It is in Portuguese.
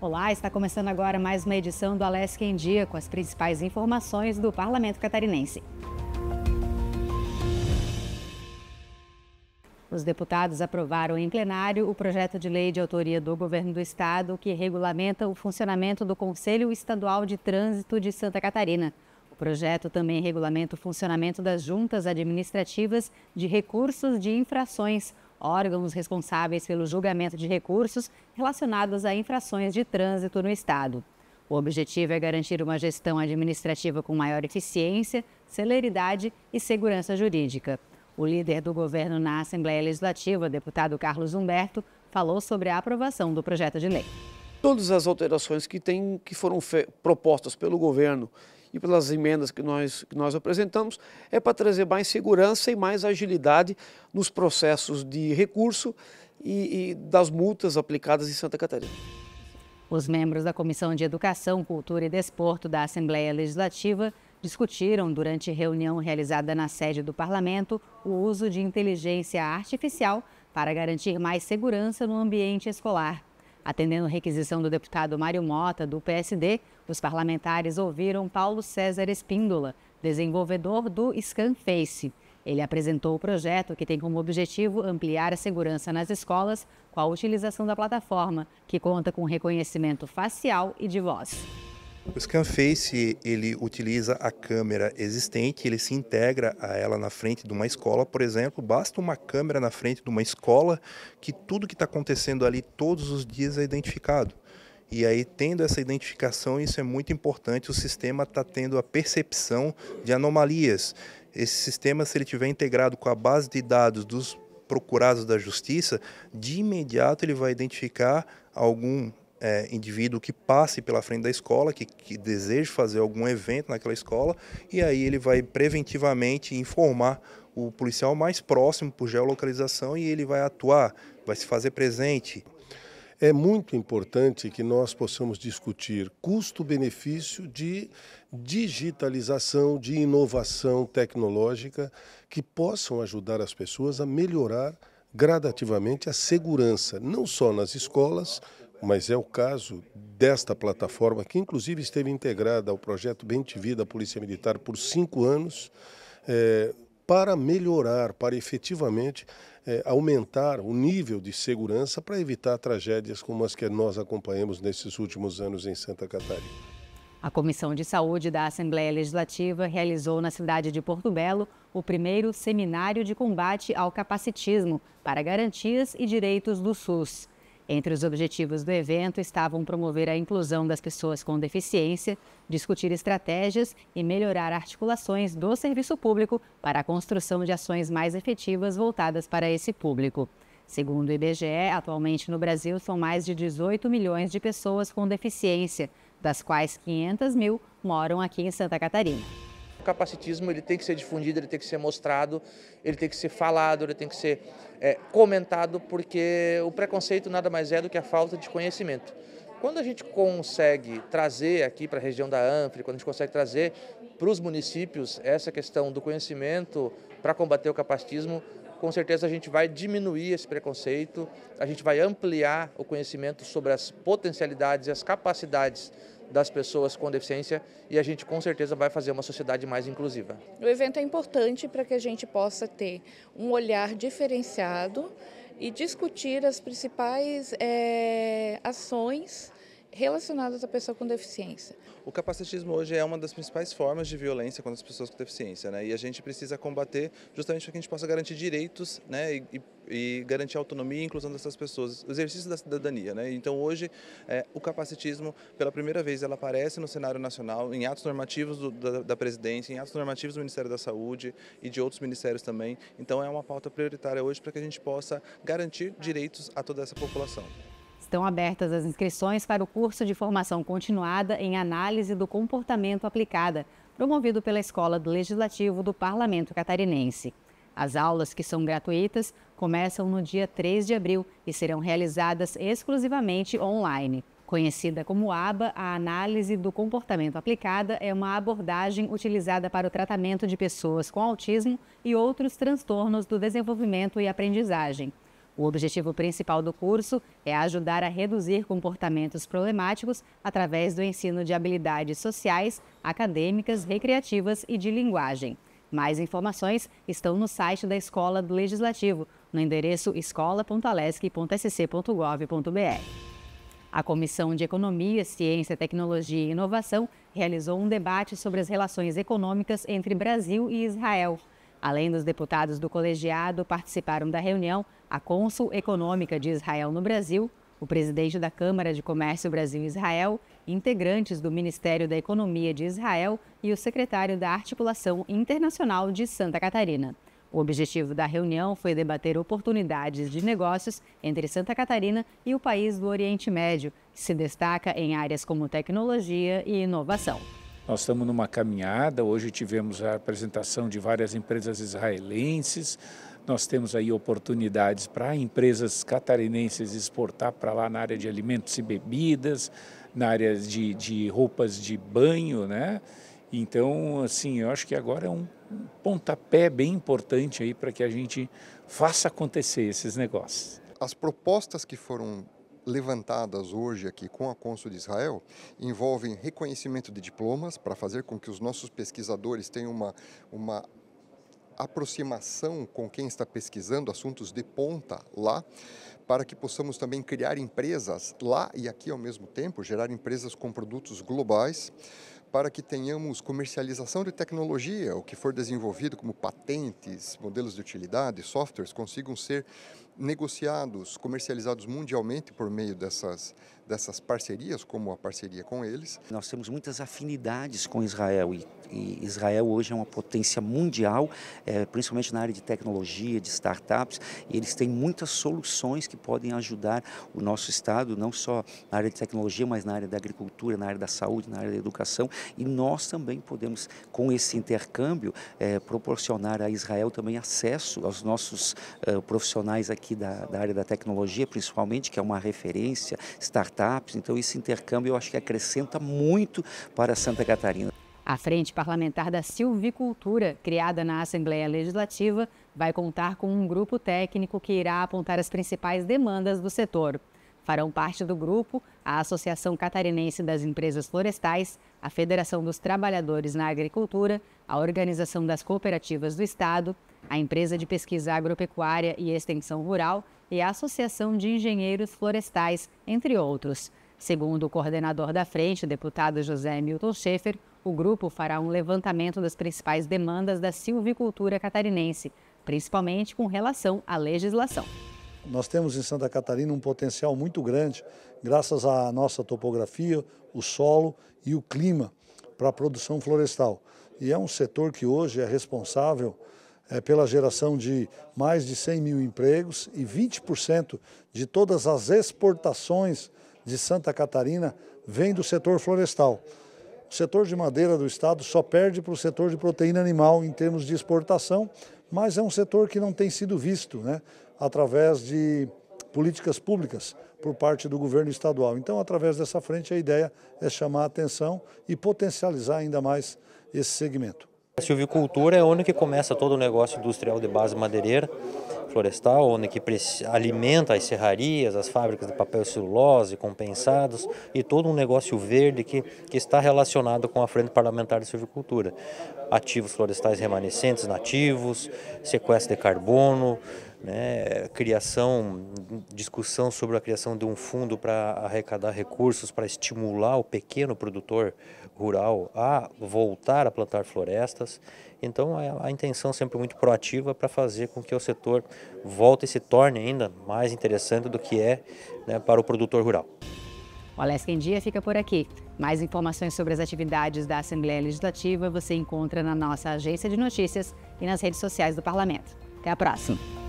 Olá, está começando agora mais uma edição do Alesc em Dia com as principais informações do Parlamento Catarinense. Os deputados aprovaram em plenário o projeto de lei de autoria do governo do estado que regulamenta o funcionamento do Conselho Estadual de Trânsito de Santa Catarina. O projeto também regulamenta o funcionamento das juntas administrativas de recursos de infrações órgãos responsáveis pelo julgamento de recursos relacionados a infrações de trânsito no Estado. O objetivo é garantir uma gestão administrativa com maior eficiência, celeridade e segurança jurídica. O líder do governo na Assembleia Legislativa, deputado Carlos Humberto, falou sobre a aprovação do projeto de lei. Todas as alterações que, tem, que foram propostas pelo governo e pelas emendas que nós, que nós apresentamos, é para trazer mais segurança e mais agilidade nos processos de recurso e, e das multas aplicadas em Santa Catarina. Os membros da Comissão de Educação, Cultura e Desporto da Assembleia Legislativa discutiram durante reunião realizada na sede do parlamento o uso de inteligência artificial para garantir mais segurança no ambiente escolar. Atendendo requisição do deputado Mário Mota, do PSD, os parlamentares ouviram Paulo César Espíndola, desenvolvedor do Scanface. Ele apresentou o projeto que tem como objetivo ampliar a segurança nas escolas com a utilização da plataforma, que conta com reconhecimento facial e de voz. O Scanface ele utiliza a câmera existente, ele se integra a ela na frente de uma escola, por exemplo. Basta uma câmera na frente de uma escola que tudo que está acontecendo ali todos os dias é identificado. E aí, tendo essa identificação, isso é muito importante. O sistema está tendo a percepção de anomalias. Esse sistema, se ele tiver integrado com a base de dados dos procurados da justiça, de imediato ele vai identificar algum é, indivíduo que passe pela frente da escola, que, que deseje fazer algum evento naquela escola, e aí ele vai preventivamente informar o policial mais próximo por geolocalização e ele vai atuar, vai se fazer presente. É muito importante que nós possamos discutir custo-benefício de digitalização, de inovação tecnológica que possam ajudar as pessoas a melhorar gradativamente a segurança, não só nas escolas, mas é o caso desta plataforma, que inclusive esteve integrada ao projeto Bem de Vida da Polícia Militar por cinco anos, é, para melhorar, para efetivamente é, aumentar o nível de segurança para evitar tragédias como as que nós acompanhamos nesses últimos anos em Santa Catarina. A Comissão de Saúde da Assembleia Legislativa realizou na cidade de Porto Belo o primeiro seminário de combate ao capacitismo para garantias e direitos do SUS. Entre os objetivos do evento estavam promover a inclusão das pessoas com deficiência, discutir estratégias e melhorar articulações do serviço público para a construção de ações mais efetivas voltadas para esse público. Segundo o IBGE, atualmente no Brasil são mais de 18 milhões de pessoas com deficiência, das quais 500 mil moram aqui em Santa Catarina capacitismo ele tem que ser difundido, ele tem que ser mostrado, ele tem que ser falado, ele tem que ser é, comentado, porque o preconceito nada mais é do que a falta de conhecimento. Quando a gente consegue trazer aqui para a região da Anfre, quando a gente consegue trazer para os municípios essa questão do conhecimento para combater o capacitismo, com certeza a gente vai diminuir esse preconceito, a gente vai ampliar o conhecimento sobre as potencialidades e as capacidades das pessoas com deficiência e a gente com certeza vai fazer uma sociedade mais inclusiva. O evento é importante para que a gente possa ter um olhar diferenciado e discutir as principais é, ações relacionadas à pessoa com deficiência. O capacitismo hoje é uma das principais formas de violência contra as pessoas com deficiência, né? E a gente precisa combater justamente para que a gente possa garantir direitos, né? E, e garantir a autonomia e inclusão dessas pessoas, o exercício da cidadania, né? Então hoje é, o capacitismo, pela primeira vez, ela aparece no cenário nacional, em atos normativos do, da, da presidência, em atos normativos do Ministério da Saúde e de outros ministérios também. Então é uma pauta prioritária hoje para que a gente possa garantir direitos a toda essa população. Estão abertas as inscrições para o curso de formação continuada em análise do comportamento aplicada, promovido pela Escola do Legislativo do Parlamento Catarinense. As aulas, que são gratuitas, começam no dia 3 de abril e serão realizadas exclusivamente online. Conhecida como ABA, a análise do comportamento aplicada é uma abordagem utilizada para o tratamento de pessoas com autismo e outros transtornos do desenvolvimento e aprendizagem. O objetivo principal do curso é ajudar a reduzir comportamentos problemáticos através do ensino de habilidades sociais, acadêmicas, recreativas e de linguagem. Mais informações estão no site da Escola do Legislativo, no endereço escola.alesc.sc.gov.br. A Comissão de Economia, Ciência, Tecnologia e Inovação realizou um debate sobre as relações econômicas entre Brasil e Israel. Além dos deputados do colegiado, participaram da reunião a cônsul econômica de Israel no Brasil, o presidente da Câmara de Comércio Brasil-Israel, integrantes do Ministério da Economia de Israel e o secretário da Articulação Internacional de Santa Catarina. O objetivo da reunião foi debater oportunidades de negócios entre Santa Catarina e o país do Oriente Médio, que se destaca em áreas como tecnologia e inovação. Nós estamos numa caminhada, hoje tivemos a apresentação de várias empresas israelenses, nós temos aí oportunidades para empresas catarinenses exportar para lá na área de alimentos e bebidas, na área de, de roupas de banho, né? Então, assim, eu acho que agora é um pontapé bem importante aí para que a gente faça acontecer esses negócios. As propostas que foram levantadas hoje aqui com a Consul de Israel envolvem reconhecimento de diplomas para fazer com que os nossos pesquisadores tenham uma, uma aproximação com quem está pesquisando assuntos de ponta lá, para que possamos também criar empresas lá e aqui ao mesmo tempo, gerar empresas com produtos globais, para que tenhamos comercialização de tecnologia, o que for desenvolvido como patentes, modelos de utilidade, softwares, consigam ser negociados, comercializados mundialmente por meio dessas, dessas parcerias, como a parceria com eles. Nós temos muitas afinidades com Israel e e Israel hoje é uma potência mundial, é, principalmente na área de tecnologia, de startups, e eles têm muitas soluções que podem ajudar o nosso Estado, não só na área de tecnologia, mas na área da agricultura, na área da saúde, na área da educação. E nós também podemos, com esse intercâmbio, é, proporcionar a Israel também acesso aos nossos é, profissionais aqui da, da área da tecnologia, principalmente, que é uma referência, startups. Então, esse intercâmbio eu acho que acrescenta muito para Santa Catarina. A Frente Parlamentar da Silvicultura, criada na Assembleia Legislativa, vai contar com um grupo técnico que irá apontar as principais demandas do setor. Farão parte do grupo a Associação Catarinense das Empresas Florestais, a Federação dos Trabalhadores na Agricultura, a Organização das Cooperativas do Estado, a Empresa de Pesquisa Agropecuária e Extensão Rural e a Associação de Engenheiros Florestais, entre outros. Segundo o coordenador da frente, o deputado José Milton Schaefer, o grupo fará um levantamento das principais demandas da silvicultura catarinense, principalmente com relação à legislação. Nós temos em Santa Catarina um potencial muito grande, graças à nossa topografia, o solo e o clima para a produção florestal. E é um setor que hoje é responsável é, pela geração de mais de 100 mil empregos e 20% de todas as exportações de Santa Catarina vem do setor florestal. O setor de madeira do estado só perde para o setor de proteína animal em termos de exportação, mas é um setor que não tem sido visto né, através de políticas públicas por parte do governo estadual. Então, através dessa frente, a ideia é chamar a atenção e potencializar ainda mais esse segmento. A silvicultura é onde que começa todo o negócio industrial de base madeireira, florestal, onde que alimenta as serrarias, as fábricas de papel celulose, compensados e todo um negócio verde que, que está relacionado com a Frente Parlamentar de Silvicultura. Ativos florestais remanescentes, nativos, sequestro de carbono, né, criação, discussão sobre a criação de um fundo para arrecadar recursos para estimular o pequeno produtor rural a voltar a plantar florestas. Então é, a, intenção sempre muito proativa para fazer com que o setor volte e se torne ainda mais interessante do que é né, para o produtor rural. O Alesca em Dia fica por aqui. Mais informações sobre as atividades da Assembleia Legislativa você encontra na nossa agência de notícias e nas redes sociais do Parlamento. Até a próxima!